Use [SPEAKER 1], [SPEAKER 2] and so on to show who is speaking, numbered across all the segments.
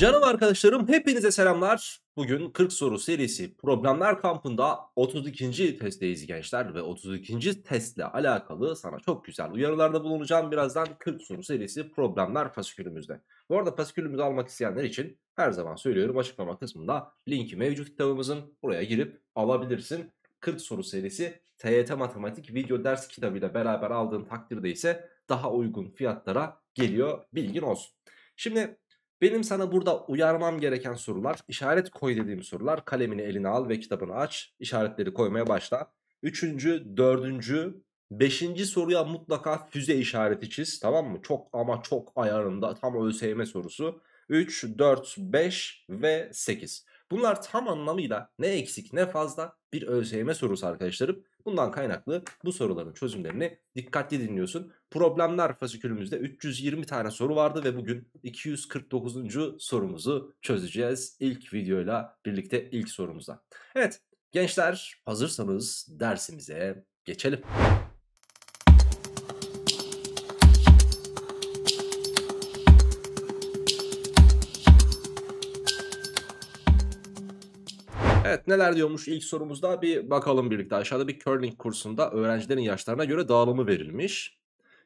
[SPEAKER 1] Canım arkadaşlarım hepinize selamlar. Bugün 40 soru serisi problemler kampında 32. testteyiz gençler ve 32. testle alakalı sana çok güzel uyarılarda bulunacağım. Birazdan 40 soru serisi problemler fasikülümüzde. Bu arada fasikülümüzü almak isteyenler için her zaman söylüyorum açıklama kısmında linki mevcut kitabımızın buraya girip alabilirsin. 40 soru serisi TYT Matematik video ders kitabıyla beraber aldığın takdirde ise daha uygun fiyatlara geliyor bilgin olsun. Şimdi benim sana burada uyarmam gereken sorular işaret koy dediğim sorular kalemini eline al ve kitabını aç işaretleri koymaya başla. Üçüncü, dördüncü, beşinci soruya mutlaka füze işareti çiz tamam mı? Çok ama çok ayarında tam ÖSYM sorusu. Üç, dört, beş ve sekiz. Bunlar tam anlamıyla ne eksik ne fazla bir ÖSYM sorusu arkadaşlarım. Bundan kaynaklı bu soruların çözümlerini dikkatli dinliyorsun. Problemler fasikülümüzde 320 tane soru vardı ve bugün 249. sorumuzu çözeceğiz. İlk videoyla birlikte ilk sorumuzda. Evet gençler hazırsanız dersimize geçelim. Evet neler diyormuş ilk sorumuzda bir bakalım birlikte. Aşağıda bir curling kursunda öğrencilerin yaşlarına göre dağılımı verilmiş.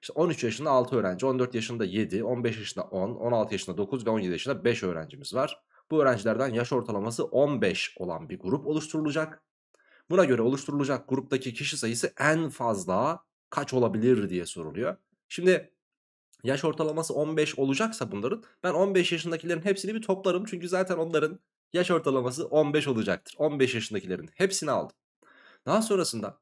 [SPEAKER 1] İşte 13 yaşında 6 öğrenci, 14 yaşında 7, 15 yaşında 10, 16 yaşında 9 ve 17 yaşında 5 öğrencimiz var. Bu öğrencilerden yaş ortalaması 15 olan bir grup oluşturulacak. Buna göre oluşturulacak gruptaki kişi sayısı en fazla kaç olabilir diye soruluyor. Şimdi yaş ortalaması 15 olacaksa bunların ben 15 yaşındakilerin hepsini bir toplarım. Çünkü zaten onların yaş ortalaması 15 olacaktır. 15 yaşındakilerin hepsini aldım. Daha sonrasında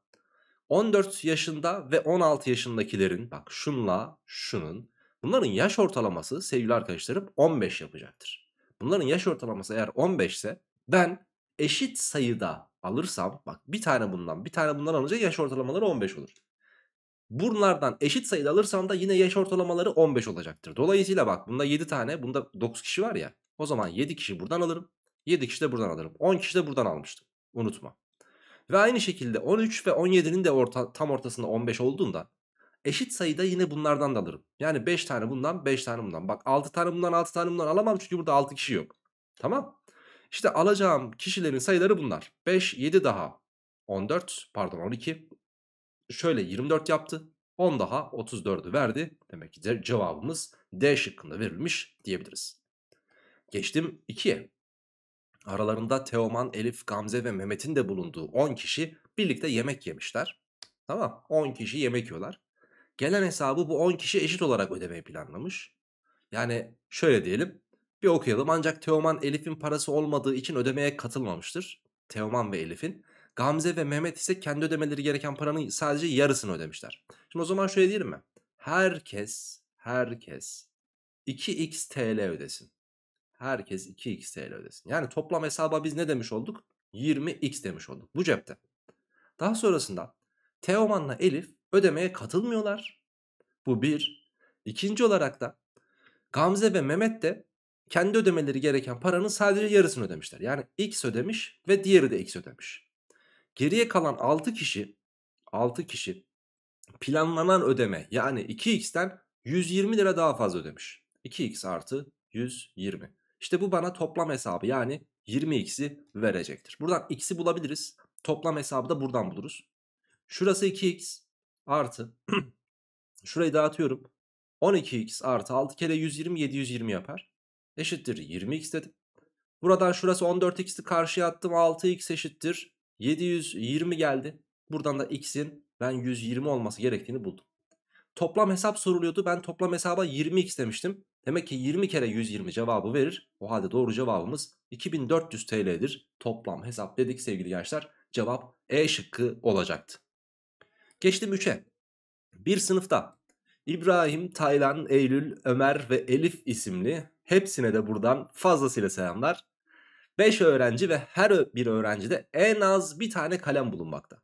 [SPEAKER 1] 14 yaşında ve 16 yaşındakilerin bak şunla şunun bunların yaş ortalaması sevgili arkadaşlarım 15 yapacaktır. Bunların yaş ortalaması eğer 15 ise ben eşit sayıda alırsam bak bir tane bundan bir tane bundan alınca yaş ortalamaları 15 olur. Bunlardan eşit sayıda alırsam da yine yaş ortalamaları 15 olacaktır. Dolayısıyla bak bunda 7 tane bunda 9 kişi var ya o zaman 7 kişi buradan alırım. 7 kişi de buradan alırım. 10 kişi de buradan almıştım. Unutma. Ve aynı şekilde 13 ve 17'nin de orta, tam ortasında 15 olduğunda eşit sayıda yine bunlardan da alırım. Yani 5 tane bundan 5 tane bundan. Bak 6 tane bundan 6 tane bundan alamam çünkü burada 6 kişi yok. Tamam. İşte alacağım kişilerin sayıları bunlar. 5, 7 daha 14 pardon 12. Şöyle 24 yaptı. 10 daha 34'ü verdi. Demek ki cevabımız D şıkkında verilmiş diyebiliriz. Geçtim 2'ye. Aralarında Teoman, Elif, Gamze ve Mehmet'in de bulunduğu 10 kişi birlikte yemek yemişler. Tamam 10 kişi yemek yiyorlar. Gelen hesabı bu 10 kişi eşit olarak ödemeyi planlamış. Yani şöyle diyelim bir okuyalım ancak Teoman Elif'in parası olmadığı için ödemeye katılmamıştır. Teoman ve Elif'in. Gamze ve Mehmet ise kendi ödemeleri gereken paranın sadece yarısını ödemişler. Şimdi o zaman şöyle diyelim mi? Herkes, herkes 2x TL ödesin. Herkes 2x TL ödesin. Yani toplam hesaba biz ne demiş olduk? 20x demiş olduk bu cepte. Daha sonrasında Teoman'la Elif ödemeye katılmıyorlar. Bu bir. İkinci olarak da Gamze ve Mehmet de kendi ödemeleri gereken paranın sadece yarısını ödemişler. Yani x ödemiş ve diğeri de x ödemiş. Geriye kalan 6 kişi 6 kişi planlanan ödeme yani 2x'ten 120 lira daha fazla ödemiş. 2x artı 120. İşte bu bana toplam hesabı yani 20x'i verecektir. Buradan x'i bulabiliriz. Toplam hesabı da buradan buluruz. Şurası 2x artı şurayı dağıtıyorum. 12x artı 6 kere 120 720 yapar. Eşittir 20x dedim. Buradan şurası 14 x'i karşıya attım 6x eşittir 720 geldi. Buradan da x'in ben 120 olması gerektiğini buldum. Toplam hesap soruluyordu. Ben toplam hesaba 20x demiştim. Demek ki 20 kere 120 cevabı verir. O halde doğru cevabımız 2400 TL'dir. Toplam hesap dedik sevgili gençler. Cevap E şıkkı olacaktı. Geçtim 3'e. Bir sınıfta İbrahim, Taylan, Eylül, Ömer ve Elif isimli hepsine de buradan fazlasıyla selamlar. 5 öğrenci ve her bir öğrencide en az bir tane kalem bulunmakta.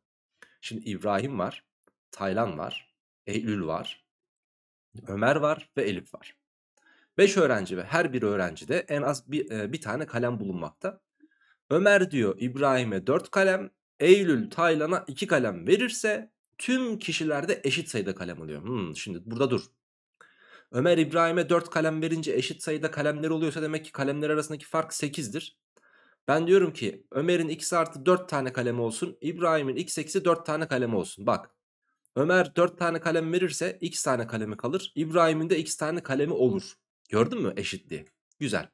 [SPEAKER 1] Şimdi İbrahim var, Taylan var, Eylül var, Ömer var ve Elif var. 5 öğrenci ve her bir öğrencide en az bir, e, bir tane kalem bulunmakta. Ömer diyor İbrahim'e 4 kalem, Eylül Taylan'a 2 kalem verirse tüm kişilerde eşit sayıda kalem oluyor. Hmm, şimdi burada dur. Ömer İbrahim'e 4 kalem verince eşit sayıda kalemler oluyorsa demek ki kalemler arasındaki fark 8'dir. Ben diyorum ki Ömer'in x artı 4 tane kalemi olsun. İbrahim'in x eksi 4 tane kalemi olsun. Bak Ömer 4 tane kalem verirse x tane kalemi kalır. İbrahim'in de x tane kalemi olur. Gördün mü eşitliği? Güzel.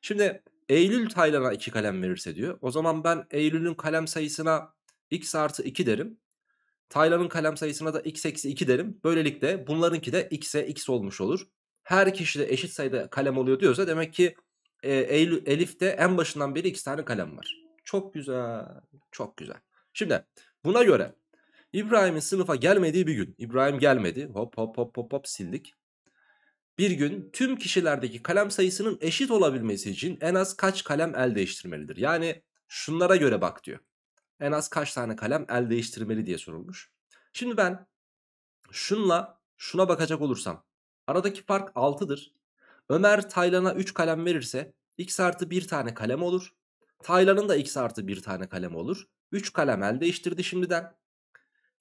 [SPEAKER 1] Şimdi Eylül Taylan'a 2 kalem verirse diyor. O zaman ben Eylül'ün kalem sayısına x artı 2 derim. Taylan'ın kalem sayısına da x eksi 2 derim. Böylelikle bunlarınki de x'e x olmuş olur. Her kişi de eşit sayıda kalem oluyor diyorsa demek ki e, Eylül, de en başından beri iki tane kalem var. Çok güzel. Çok güzel. Şimdi buna göre İbrahim'in sınıfa gelmediği bir gün. İbrahim gelmedi. Hop hop hop hop hop sildik bir gün tüm kişilerdeki kalem sayısının eşit olabilmesi için en az kaç kalem el değiştirmelidir? Yani şunlara göre bak diyor. En az kaç tane kalem el değiştirmeli diye sorulmuş. Şimdi ben şunla şuna bakacak olursam aradaki fark 6'dır. Ömer Taylan'a 3 kalem verirse x artı 1 tane kalem olur. Taylan'ın da x artı 1 tane kalem olur. 3 kalem el değiştirdi şimdiden.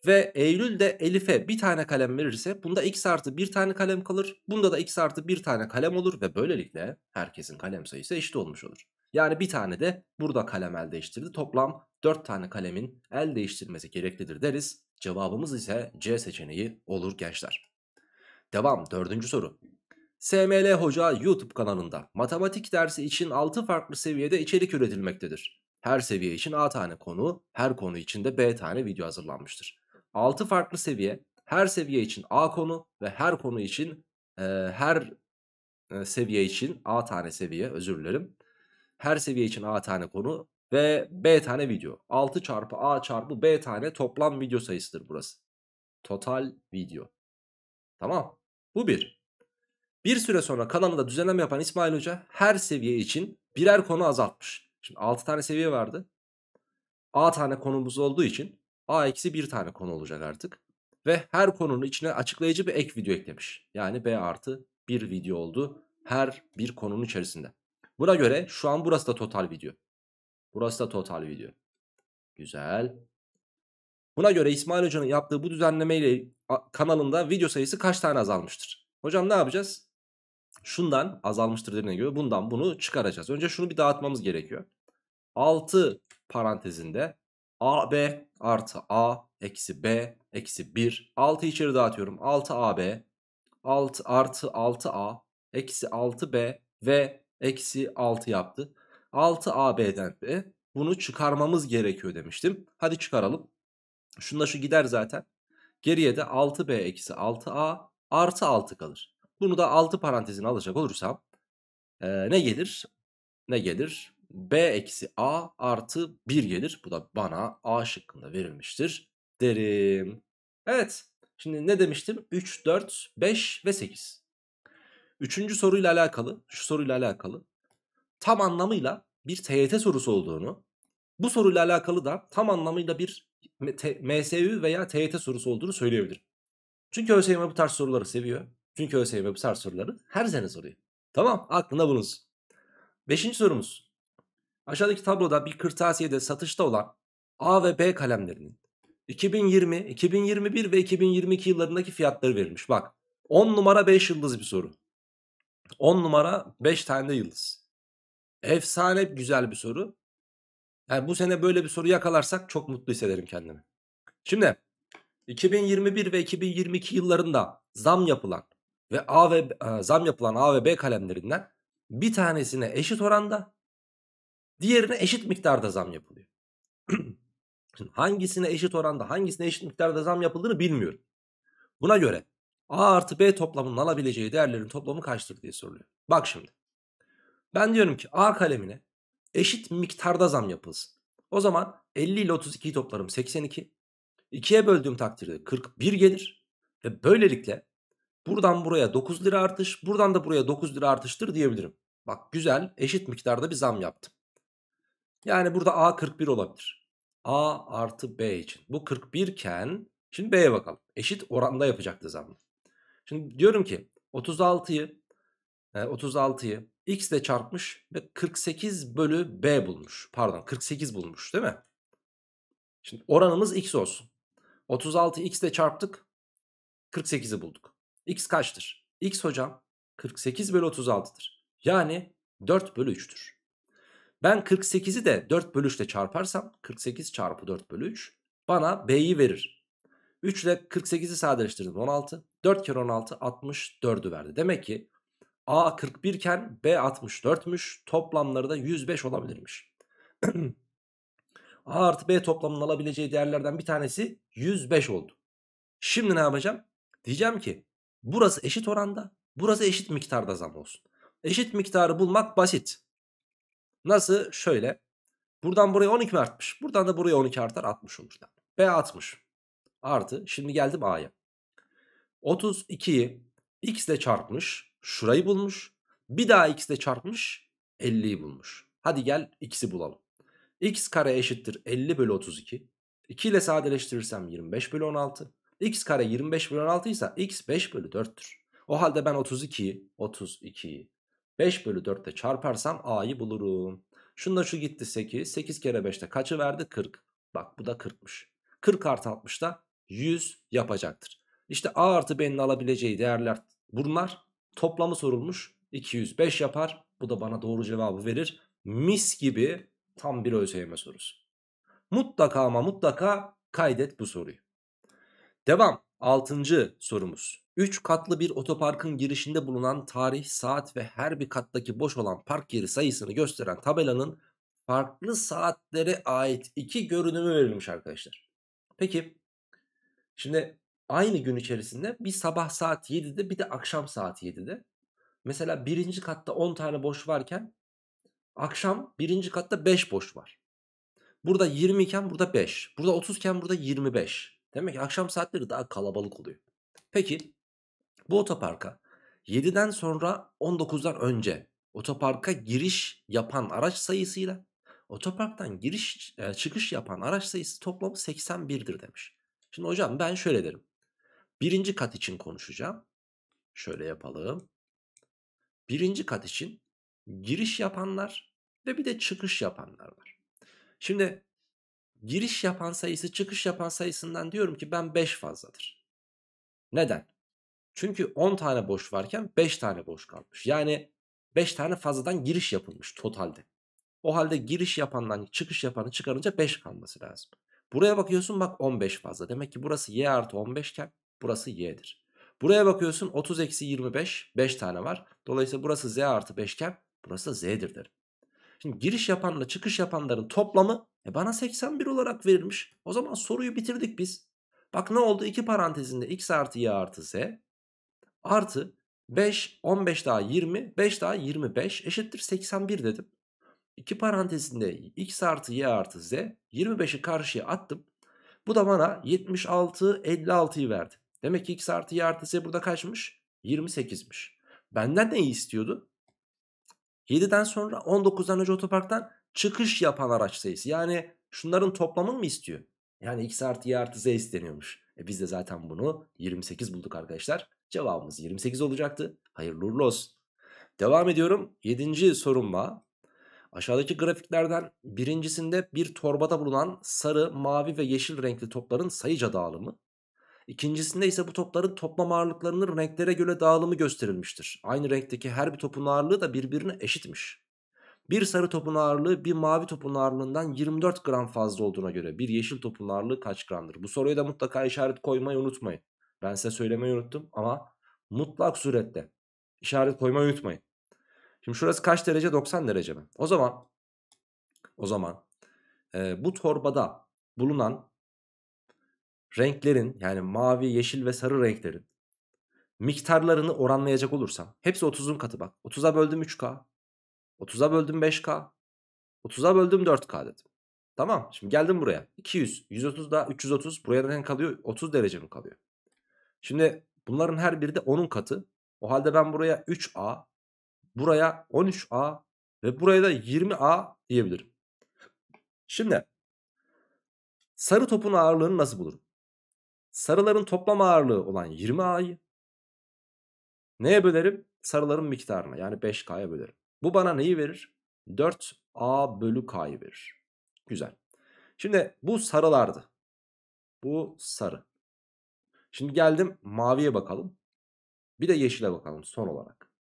[SPEAKER 1] Ve Eylül de Elif'e bir tane kalem verirse bunda x artı bir tane kalem kalır. Bunda da x artı bir tane kalem olur ve böylelikle herkesin kalem sayısı eşit olmuş olur. Yani bir tane de burada kalem el değiştirdi. Toplam 4 tane kalemin el değiştirmesi gereklidir deriz. Cevabımız ise C seçeneği olur gençler. Devam dördüncü soru. SML Hoca YouTube kanalında matematik dersi için 6 farklı seviyede içerik üretilmektedir. Her seviye için A tane konu, her konu için de B tane video hazırlanmıştır. 6 farklı seviye. Her seviye için A konu ve her konu için e, her e, seviye için A tane seviye özür dilerim. Her seviye için A tane konu ve B tane video. 6 çarpı A çarpı B tane toplam video sayısıdır burası. Total video. Tamam. Bu bir. Bir süre sonra kanalında düzenleme yapan İsmail Hoca her seviye için birer konu azaltmış. Şimdi 6 tane seviye vardı. A tane konumuz olduğu için A eksi bir tane konu olacak artık. Ve her konunun içine açıklayıcı bir ek video eklemiş. Yani B artı bir video oldu her bir konunun içerisinde. Buna göre şu an burası da total video. Burası da total video. Güzel. Buna göre İsmail Hoca'nın yaptığı bu düzenlemeyle kanalında video sayısı kaç tane azalmıştır? Hocam ne yapacağız? Şundan azalmıştır dediğine göre bundan bunu çıkaracağız. Önce şunu bir dağıtmamız gerekiyor. 6 parantezinde AB artı A eksi B eksi 1. 6 içeri dağıtıyorum. 6AB 6 artı 6A eksi 6B ve eksi 6 yaptı. 6AB'den de bunu çıkarmamız gerekiyor demiştim. Hadi çıkaralım. Şunda şu gider zaten. Geriye de 6B eksi 6A artı 6 kalır. Bunu da 6 parantezine alacak olursam e, ne gelir? Ne gelir? B eksi A artı 1 gelir. Bu da bana A şıkkında verilmiştir derim. Evet şimdi ne demiştim? 3, 4, 5 ve 8. Üçüncü soruyla alakalı, şu soruyla alakalı tam anlamıyla bir TYT sorusu olduğunu, bu soruyla alakalı da tam anlamıyla bir MSU veya TYT sorusu olduğunu söyleyebilirim. Çünkü ÖSYM bu tarz soruları seviyor. Çünkü ÖSYM bu tarz soruları her sene soruyor. Tamam aklında bulunsun. Beşinci sorumuz. Aşağıdaki tabloda bir kırtasiyede satışta olan A ve B kalemlerinin 2020, 2021 ve 2022 yıllarındaki fiyatları verilmiş. Bak 10 numara 5 yıldız bir soru. 10 numara 5 tane de yıldız. Efsane güzel bir soru. Yani bu sene böyle bir soru yakalarsak çok mutlu hissederim kendimi. Şimdi 2021 ve 2022 yıllarında zam yapılan ve A ve e, zam yapılan A ve B kalemlerinden bir tanesine eşit oranda Diğerine eşit miktarda zam yapılıyor. Şimdi hangisine eşit oranda hangisine eşit miktarda zam yapıldığını bilmiyorum. Buna göre A artı B toplamının alabileceği değerlerin toplamı kaçtır diye soruluyor. Bak şimdi. Ben diyorum ki A kalemine eşit miktarda zam yapılsın. O zaman 50 ile 32'yi toplarım 82. 2'ye böldüğüm takdirde 41 gelir. Ve böylelikle buradan buraya 9 lira artış, buradan da buraya 9 lira artıştır diyebilirim. Bak güzel eşit miktarda bir zam yaptım. Yani burada A 41 olabilir. A artı B için. Bu 41 iken şimdi B'ye bakalım. Eşit oranda yapacaktı zammı. Şimdi diyorum ki 36'yı 36'yı e, x ile çarpmış ve 48 bölü b bulmuş. Pardon 48 bulmuş değil mi? Şimdi oranımız x olsun. 36 x ile çarptık 48'i bulduk. x kaçtır? x hocam 48 bölü 36'dır. Yani 4 bölü 3'tür. Ben 48'i de 4 bölü 3 çarparsam 48 çarpı 4 bölü 3 bana B'yi verir. 3 ile 48'i sadeleştirdim 16. 4 kere 16 64'ü verdi. Demek ki A 41 iken B 64'müş. Toplamları da 105 olabilirmiş. A artı B toplamının alabileceği değerlerden bir tanesi 105 oldu. Şimdi ne yapacağım? Diyeceğim ki burası eşit oranda, burası eşit miktarda zam olsun. Eşit miktarı bulmak basit. Nasıl? Şöyle. Buradan buraya 12 mi artmış? Buradan da buraya 12 artar 60 olur. B 60 artı. Şimdi geldim A'ya. 32'yi x ile çarpmış. Şurayı bulmuş. Bir daha x ile çarpmış. 50'yi bulmuş. Hadi gel x'i bulalım. x kare eşittir 50 bölü 32. 2 ile sadeleştirirsem 25 bölü 16. x kare 25 bölü 16 ise x 5 bölü 4'tür. O halde ben 32'yi 32'yi 5 bölü 4 ile çarparsam A'yı bulurum. Şunda şu gitti 8. 8 kere 5'te kaçı verdi? 40. Bak bu da 40'mış. 40 artı 60 da 100 yapacaktır. İşte A artı B'nin alabileceği değerler bunlar. Toplamı sorulmuş. 205 yapar. Bu da bana doğru cevabı verir. Mis gibi tam bir ÖSYM e sorusu. Mutlaka ama mutlaka kaydet bu soruyu. Devam. Altıncı sorumuz. 3 katlı bir otoparkın girişinde bulunan tarih, saat ve her bir kattaki boş olan park yeri sayısını gösteren tabelanın farklı saatlere ait iki görünümü verilmiş arkadaşlar. Peki şimdi aynı gün içerisinde bir sabah saat 7'de bir de akşam saat 7'de. Mesela birinci katta 10 tane boş varken akşam birinci katta 5 boş var. Burada 20 iken burada 5. Burada 30 iken burada 25. Demek ki akşam saatleri daha kalabalık oluyor. Peki bu otoparka 7'den sonra 19'dan önce otoparka giriş yapan araç sayısıyla otoparktan giriş e, çıkış yapan araç sayısı toplamı 81'dir demiş. Şimdi hocam ben şöyle derim. Birinci kat için konuşacağım. Şöyle yapalım. Birinci kat için giriş yapanlar ve bir de çıkış yapanlar var. Şimdi giriş yapan sayısı çıkış yapan sayısından diyorum ki ben 5 fazladır. Neden? Çünkü 10 tane boş varken 5 tane boş kalmış. Yani 5 tane fazladan giriş yapılmış totalde. O halde giriş yapandan çıkış yapanı çıkarınca 5 kalması lazım. Buraya bakıyorsun bak 15 fazla. Demek ki burası y artı 15 iken burası y'dir. Buraya bakıyorsun 30 eksi 25 5 tane var. Dolayısıyla burası z artı 5 iken burası da z'dir derim. Şimdi giriş yapanla çıkış yapanların toplamı e bana 81 olarak verilmiş. O zaman soruyu bitirdik biz. Bak ne oldu? 2 parantezinde x artı y artı z artı 5, 15 daha 20, 5 daha 25 eşittir 81 dedim. İki parantezinde x artı y artı z 25'i karşıya attım. Bu da bana 76, 56'yı verdi. Demek ki x artı y artı z burada kaçmış? 28'miş. Benden ne istiyordu? 7'den sonra 19'dan önce otoparktan çıkış yapan araç sayısı. Yani şunların toplamını mı istiyor? Yani x artı y artı z isteniyormuş. E biz de zaten bunu 28 bulduk arkadaşlar. Cevabımız 28 olacaktı. Hayırlı uğurlu olsun. Devam ediyorum. 7. sorumla Aşağıdaki grafiklerden birincisinde bir torbada bulunan sarı, mavi ve yeşil renkli topların sayıca dağılımı. İkincisinde ise bu topların toplam ağırlıklarının renklere göre dağılımı gösterilmiştir. Aynı renkteki her bir topun ağırlığı da birbirine eşitmiş. Bir sarı topun ağırlığı bir mavi topun ağırlığından 24 gram fazla olduğuna göre bir yeşil topun ağırlığı kaç gramdır? Bu soruya da mutlaka işaret koymayı unutmayın. Ben size söylemeyi unuttum ama mutlak surette işaret koymayı unutmayın. Şimdi şurası kaç derece? 90 derece mi? O zaman o zaman e, bu torbada bulunan renklerin yani mavi, yeşil ve sarı renklerin miktarlarını oranlayacak olursam hepsi 30'un katı bak. 30'a böldüm 3K. 30'a böldüm 5K. 30'a böldüm 4K dedim. Tamam şimdi geldim buraya. 200, 130 daha 330 buraya ne kalıyor? 30 derece mi kalıyor? Şimdi bunların her biri de 10'un katı. O halde ben buraya 3A, buraya 13A ve buraya da 20A diyebilirim. Şimdi sarı topun ağırlığını nasıl bulurum? Sarıların toplam ağırlığı olan 20A'yı neye bölerim? Sarıların miktarına yani 5K'ya bölerim. Bu bana neyi verir? 4A bölü K'yı verir. Güzel. Şimdi bu sarılardı. Bu sarı. Şimdi geldim maviye bakalım. Bir de yeşile bakalım son olarak.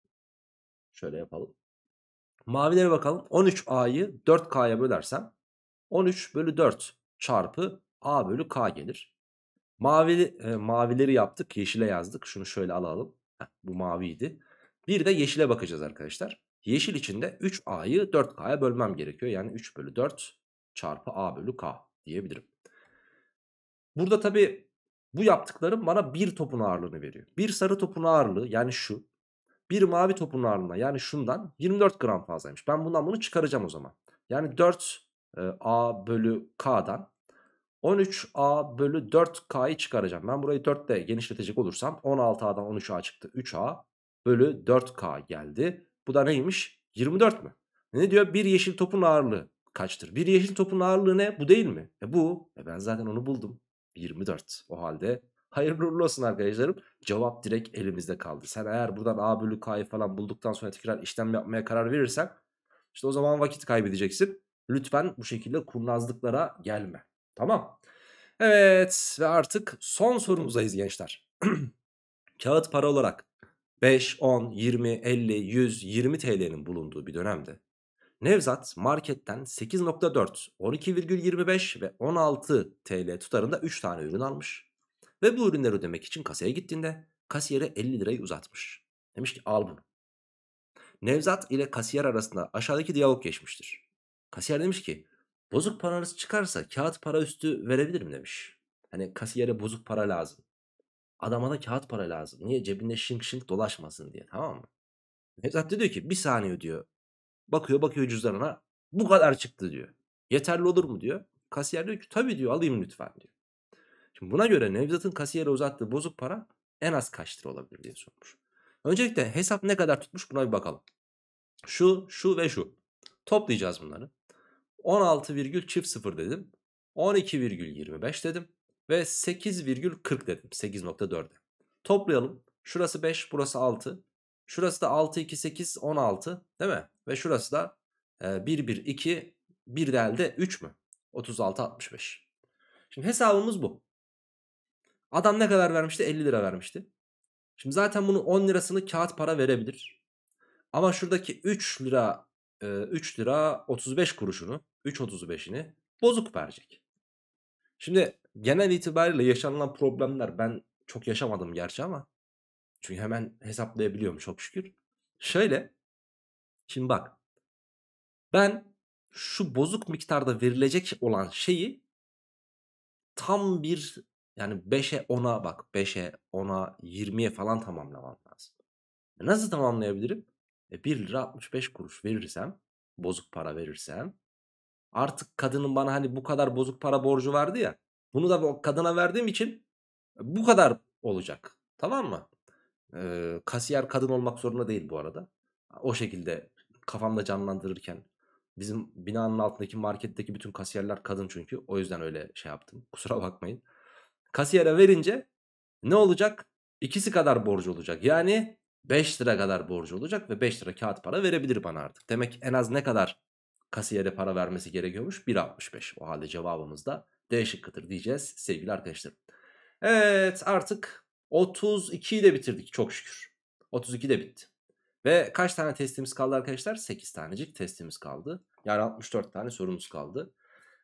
[SPEAKER 1] Şöyle yapalım. Mavilere bakalım. 13A'yı 4K'ya bölersem 13 bölü 4 çarpı A bölü K gelir. Mavi, e, mavileri yaptık. Yeşile yazdık. Şunu şöyle alalım. Heh, bu maviydi. Bir de yeşile bakacağız arkadaşlar. Yeşil içinde 3A'yı 4K'ya bölmem gerekiyor. Yani 3 bölü 4 çarpı A bölü K diyebilirim. Burada tabi bu yaptıklarım bana bir topun ağırlığını veriyor. Bir sarı topun ağırlığı yani şu. Bir mavi topun ağırlığına yani şundan 24 gram fazlaymış. Ben bundan bunu çıkaracağım o zaman. Yani 4 A bölü K'dan 13A bölü 4K'yı çıkaracağım. Ben burayı 4 ile genişletecek olursam 16A'dan 13A çıktı. 3A bölü 4K geldi. Bu da neymiş? 24 mü? Ne diyor? Bir yeşil topun ağırlığı kaçtır? Bir yeşil topun ağırlığı ne? Bu değil mi? E bu. E ben zaten onu buldum. 24. O halde hayırlı uğurlu olsun arkadaşlarım. Cevap direkt elimizde kaldı. Sen eğer buradan A bölü K'yı falan bulduktan sonra tekrar işlem yapmaya karar verirsen işte o zaman vakit kaybedeceksin. Lütfen bu şekilde kurnazlıklara gelme. Tamam. Evet ve artık son sorumuzdayız gençler. Kağıt para olarak 5, 10, 20, 50, 100, 20 TL'nin bulunduğu bir dönemde Nevzat marketten 8.4, 12,25 ve 16 TL tutarında 3 tane ürün almış. Ve bu ürünleri ödemek için kasaya gittiğinde kasiyere 50 lirayı uzatmış. Demiş ki al bunu. Nevzat ile kasiyer arasında aşağıdaki diyalog geçmiştir. Kasiyer demiş ki Bozuk paranız çıkarsa kağıt para üstü verebilirim demiş. Hani kasiyere bozuk para lazım. Adama da kağıt para lazım. Niye? Cebinde şınk şınk dolaşmasın diye. Tamam mı? Nevzat diyor ki bir saniye diyor. Bakıyor bakıyor cüzdanına. Bu kadar çıktı diyor. Yeterli olur mu diyor. Kasiyer diyor ki tabii diyor alayım lütfen diyor. Şimdi buna göre Nevzat'ın kasiyere uzattığı bozuk para en az kaç lira olabilir diye sormuş. Öncelikle hesap ne kadar tutmuş buna bir bakalım. Şu, şu ve şu. Toplayacağız bunları. 16,00 dedim. 12,25 dedim. Ve 8,40 dedim. 8.4'e. Toplayalım. Şurası 5, burası 6. Şurası da 6, 2, 8, 16 değil mi? Ve şurası da 1, 1, 2, 1 de elde 3 mü? 36, 65. Şimdi hesabımız bu. Adam ne kadar vermişti? 50 lira vermişti. Şimdi zaten bunun 10 lirasını kağıt para verebilir. Ama şuradaki 3 lira 3 lira 35 kuruşunu 3.35'ini bozuk verecek. Şimdi genel itibariyle yaşanılan problemler ben çok yaşamadım gerçi ama çünkü hemen hesaplayabiliyorum çok şükür. Şöyle şimdi bak ben şu bozuk miktarda verilecek olan şeyi tam bir yani 5'e 10'a bak 5'e 10'a 20'ye falan tamamlamam lazım. Nasıl tamamlayabilirim? e, 1 lira 65 kuruş verirsem bozuk para verirsem artık kadının bana hani bu kadar bozuk para borcu vardı ya bunu da kadına verdiğim için e, bu kadar olacak tamam mı? Ee, kasiyer kadın olmak zorunda değil bu arada. O şekilde kafamda canlandırırken bizim binanın altındaki marketteki bütün kasiyerler kadın çünkü. O yüzden öyle şey yaptım. Kusura bakmayın. Kasiyere verince ne olacak? İkisi kadar borcu olacak. Yani 5 lira kadar borcu olacak ve 5 lira kağıt para verebilir bana artık. Demek en az ne kadar kasiyere para vermesi gerekiyormuş? 1.65. O halde cevabımız da D şıkkıdır diyeceğiz sevgili arkadaşlar. Evet artık 32'yi de bitirdik çok şükür. 32 de bitti. Ve kaç tane testimiz kaldı arkadaşlar? 8 tanecik testimiz kaldı. Yani 64 tane sorumuz kaldı.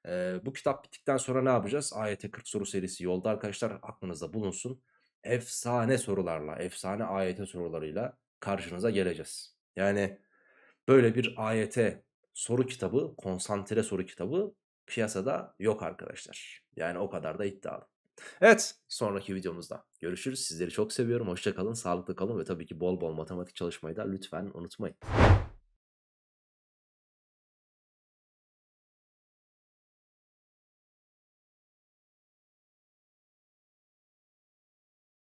[SPEAKER 1] Ee, bu kitap bittikten sonra ne yapacağız? AYT 40 soru serisi yolda arkadaşlar aklınızda bulunsun efsane sorularla, efsane ayete sorularıyla karşınıza geleceğiz. Yani böyle bir ayete soru kitabı, konsantre soru kitabı piyasada yok arkadaşlar. Yani o kadar da iddialı. Evet sonraki videomuzda görüşürüz. Sizleri çok seviyorum. Hoşçakalın, sağlıklı kalın ve tabii ki bol bol matematik çalışmayı da lütfen unutmayın.